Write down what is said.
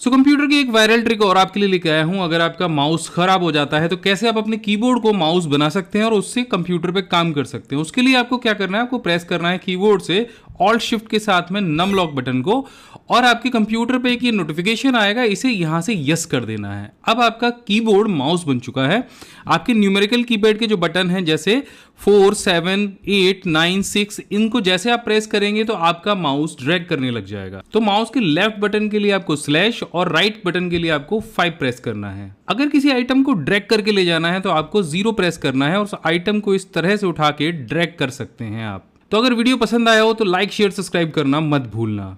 सो so, computer की एक viral trick और आपके लिए लेके आया हूं अगर आपका माउस खराब हो जाता है तो कैसे आप अपने कीबोर्ड को माउस बना सकते हैं और उससे कंप्यूटर पे काम कर सकते हैं उसके लिए आपको क्या करना है आपको प्रेस करना है कीबोर्ड से ऑल्ट शिफ्ट के साथ में नम लॉक बटन को और आपके कंप्यूटर पे एक ये नोटिफिकेशन आएगा इसे यहाँ से यस कर देना है अब आपका कीबोर्ड माउस बन चुका है आपके न्यूमेरिकल कीपैड के जो बटन हैं जैसे four seven eight nine six इनको जैसे आप प्रेस करेंगे तो आपका माउस ड्रैग करने लग जाएगा तो माउस के लेफ्ट बटन के लिए आपको स्लैश और राइट right बटन के लिए आपको फाइव प्रेस करना है अगर किसी आइटम को ड्रैग करके ले जाना है तो आपको जीरो प्रेस करना है और उस आइटम को इस तरह से उठा के ड्रैग कर सकते हैं आप तो अगर वीडियो पसंद आया हो तो लाइक शेयर सब्सक्राइब करना मत भूलना